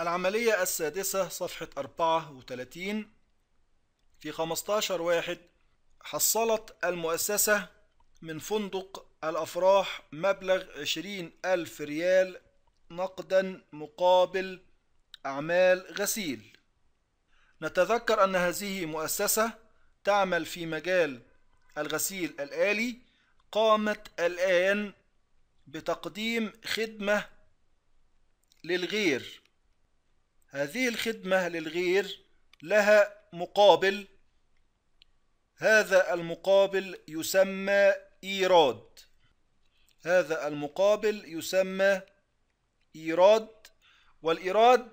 العملية السادسة صفحة 34 في 15 واحد حصلت المؤسسة من فندق الأفراح مبلغ 20 ألف ريال نقدا مقابل أعمال غسيل نتذكر أن هذه مؤسسة تعمل في مجال الغسيل الآلي قامت الآن بتقديم خدمة للغير هذه الخدمة للغير لها مقابل هذا المقابل يسمى إيراد هذا المقابل يسمى إيراد والإيراد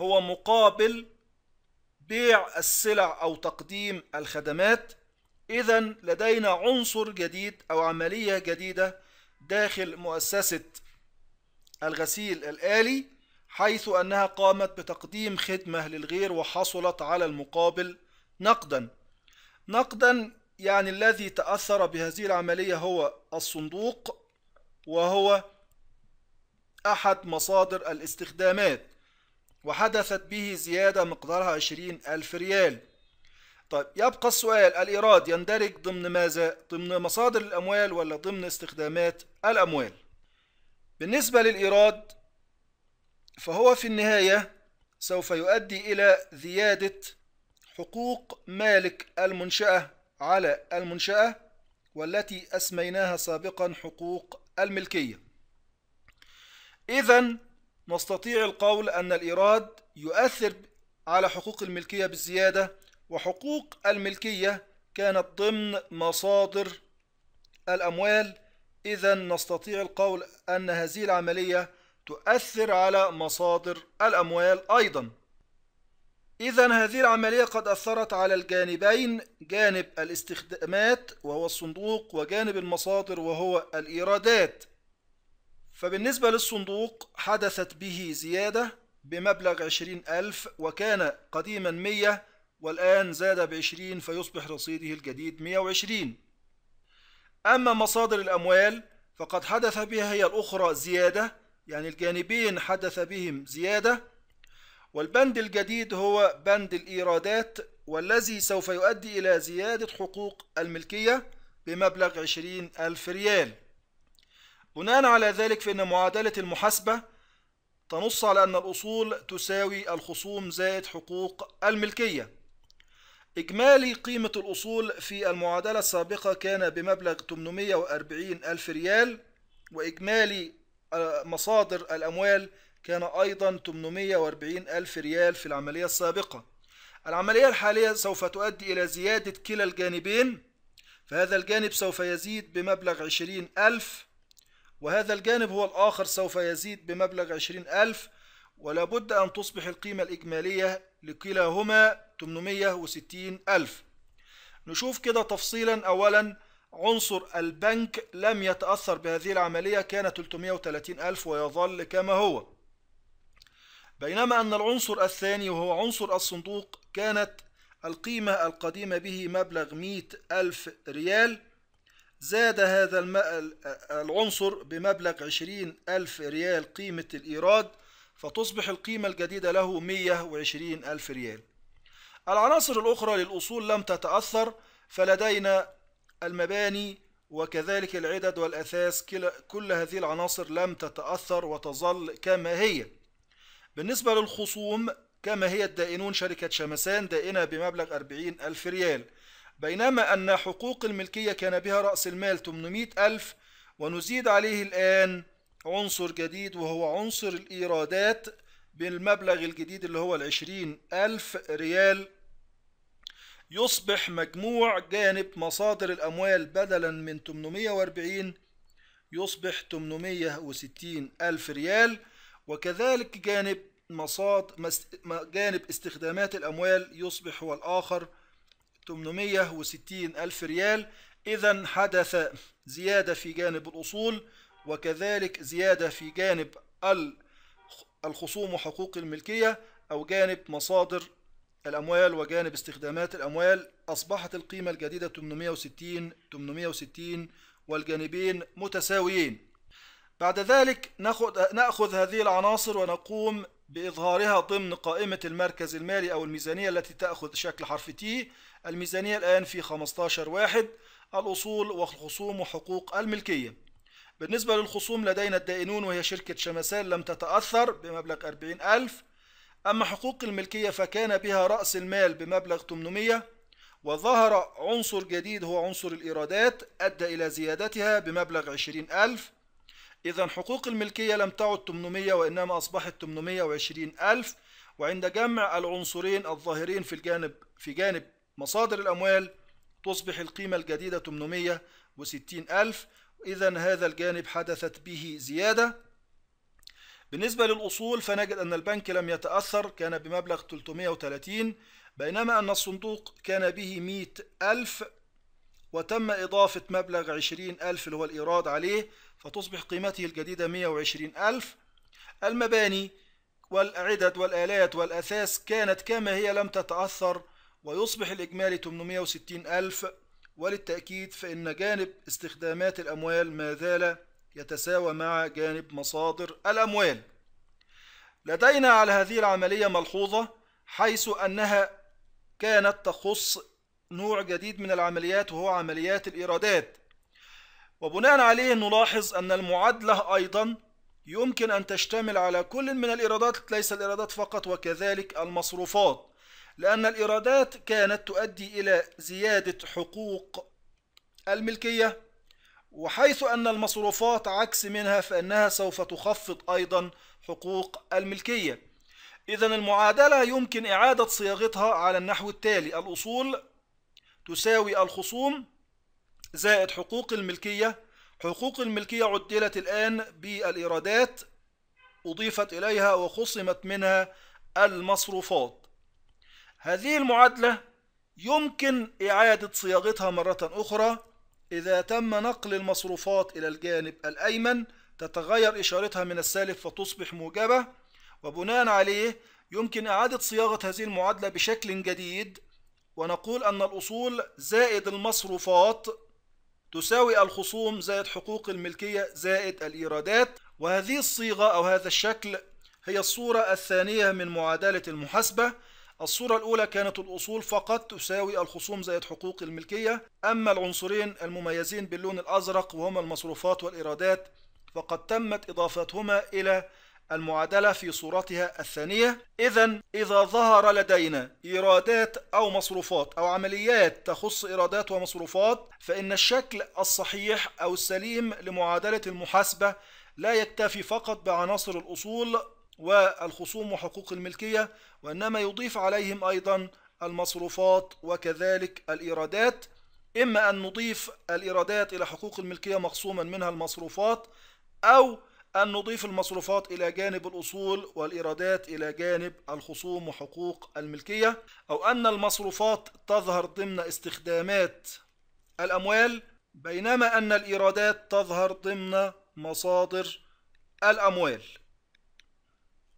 هو مقابل بيع السلع أو تقديم الخدمات إذا لدينا عنصر جديد أو عملية جديدة داخل مؤسسة الغسيل الآلي حيث أنها قامت بتقديم خدمة للغير وحصلت على المقابل نقدا نقدا يعني الذي تأثر بهذه العملية هو الصندوق وهو أحد مصادر الاستخدامات وحدثت به زيادة مقدارها 20 ألف ريال طيب يبقى السؤال الإيراد يندرج ضمن ماذا؟ ضمن مصادر الأموال ولا ضمن استخدامات الأموال؟ بالنسبة للإيراد فهو في النهاية سوف يؤدي إلى زيادة حقوق مالك المنشأة على المنشأة والتي أسميناها سابقا حقوق الملكية إذا نستطيع القول أن الإيراد يؤثر على حقوق الملكية بالزيادة وحقوق الملكية كانت ضمن مصادر الأموال إذا نستطيع القول أن هذه العملية تؤثر على مصادر الأموال أيضا إذا هذه العملية قد أثرت على الجانبين جانب الاستخدامات وهو الصندوق وجانب المصادر وهو الإيرادات فبالنسبة للصندوق حدثت به زيادة بمبلغ ألف وكان قديما 100 والآن زاد بعشرين فيصبح رصيده الجديد 120 أما مصادر الأموال فقد حدث بها هي الأخرى زيادة يعني الجانبين حدث بهم زيادة والبند الجديد هو بند الإيرادات والذي سوف يؤدي إلى زيادة حقوق الملكية بمبلغ 20 ألف ريال بناء على ذلك فإن معادلة المحاسبة تنص على أن الأصول تساوي الخصوم زائد حقوق الملكية إجمالي قيمة الأصول في المعادلة السابقة كان بمبلغ 840 ألف ريال وإجمالي مصادر الأموال كان أيضا 840 ألف ريال في العملية السابقة العملية الحالية سوف تؤدي إلى زيادة كلا الجانبين فهذا الجانب سوف يزيد بمبلغ 20 ألف وهذا الجانب هو الآخر سوف يزيد بمبلغ 20 ألف ولا بد أن تصبح القيمة الإجمالية لكلاهما 860 ألف نشوف كده تفصيلا أولا عنصر البنك لم يتأثر بهذه العملية كان 330 ألف ويظل كما هو بينما أن العنصر الثاني وهو عنصر الصندوق كانت القيمة القديمة به مبلغ 100 ألف ريال زاد هذا العنصر بمبلغ 20 ألف ريال قيمة الإيراد فتصبح القيمة الجديدة له 120 ألف ريال العناصر الأخرى للأصول لم تتأثر فلدينا المباني وكذلك العدد والأثاث كل هذه العناصر لم تتأثر وتظل كما هي بالنسبة للخصوم كما هي الدائنون شركة شمسان دائنة بمبلغ 40 ألف ريال بينما أن حقوق الملكية كان بها رأس المال 800 ألف ونزيد عليه الآن عنصر جديد وهو عنصر الإيرادات بالمبلغ الجديد اللي هو العشرين ألف ريال يصبح مجموع جانب مصادر الأموال بدلا من 840 يصبح 860 ألف ريال وكذلك جانب مصاد جانب استخدامات الأموال يصبح هو الآخر 860 ألف ريال إذا حدث زيادة في جانب الأصول وكذلك زيادة في جانب الخصوم وحقوق الملكية أو جانب مصادر الأموال وجانب استخدامات الأموال أصبحت القيمة الجديدة 860 860 والجانبين متساويين بعد ذلك ناخذ ناخذ هذه العناصر ونقوم بإظهارها ضمن قائمة المركز المالي أو الميزانية التي تأخذ شكل حرف تي الميزانية الآن في 15 واحد الأصول والخصوم وحقوق الملكية بالنسبة للخصوم لدينا الدائنون وهي شركة شمسان لم تتأثر بمبلغ 40000 أما حقوق الملكية فكان بها رأس المال بمبلغ 800 وظهر عنصر جديد هو عنصر الإيرادات أدى إلى زيادتها بمبلغ 20 ألف إذا حقوق الملكية لم تعد 800 وإنما أصبحت 820 ألف وعند جمع العنصرين الظاهرين في الجانب في جانب مصادر الأموال تصبح القيمة الجديدة 860 ألف إذا هذا الجانب حدثت به زيادة بالنسبة للأصول فنجد أن البنك لم يتأثر كان بمبلغ 330 بينما أن الصندوق كان به 100 ألف وتم إضافة مبلغ 20 ألف اللي هو الإيراد عليه فتصبح قيمته الجديدة 120 ألف المباني والعدد والآلات والأثاث كانت كما هي لم تتأثر ويصبح الإجمالي 860 ألف وللتأكيد فإن جانب استخدامات الأموال ما زال يتساوى مع جانب مصادر الأموال لدينا على هذه العملية ملحوظة حيث أنها كانت تخص نوع جديد من العمليات وهو عمليات الإيرادات وبناء عليه نلاحظ أن المعادلة أيضا يمكن أن تشتمل على كل من الإيرادات ليس الإيرادات فقط وكذلك المصروفات لأن الإيرادات كانت تؤدي إلى زيادة حقوق الملكية وحيث أن المصروفات عكس منها فإنها سوف تخفض أيضا حقوق الملكية إذا المعادلة يمكن إعادة صياغتها على النحو التالي الأصول تساوي الخصوم زائد حقوق الملكية حقوق الملكية عدلت الآن بالإيرادات أضيفت إليها وخصمت منها المصروفات هذه المعادلة يمكن إعادة صياغتها مرة أخرى إذا تم نقل المصروفات إلى الجانب الأيمن تتغير إشارتها من السالب فتصبح موجبة وبناء عليه يمكن إعادة صياغة هذه المعادلة بشكل جديد ونقول أن الأصول زائد المصروفات تساوي الخصوم زائد حقوق الملكية زائد الإيرادات وهذه الصيغة أو هذا الشكل هي الصورة الثانية من معادلة المحاسبة الصورة الأولى كانت الأصول فقط تساوي الخصوم زائد حقوق الملكية أما العنصرين المميزين باللون الأزرق وهما المصروفات والإيرادات فقد تمت إضافتهما إلى المعادلة في صورتها الثانية إذا إذا ظهر لدينا إيرادات أو مصروفات أو عمليات تخص إيرادات ومصروفات فإن الشكل الصحيح أو السليم لمعادلة المحاسبة لا يكتفي فقط بعناصر الأصول والخصوم وحقوق الملكية وإنما يضيف عليهم أيضا المصروفات وكذلك الإيرادات إما أن نضيف الإيرادات إلى حقوق الملكية مخصوما منها المصروفات أو أن نضيف المصروفات إلى جانب الأصول والإيرادات إلى جانب الخصوم وحقوق الملكية أو أن المصروفات تظهر ضمن استخدامات الأموال بينما أن الإيرادات تظهر ضمن مصادر الأموال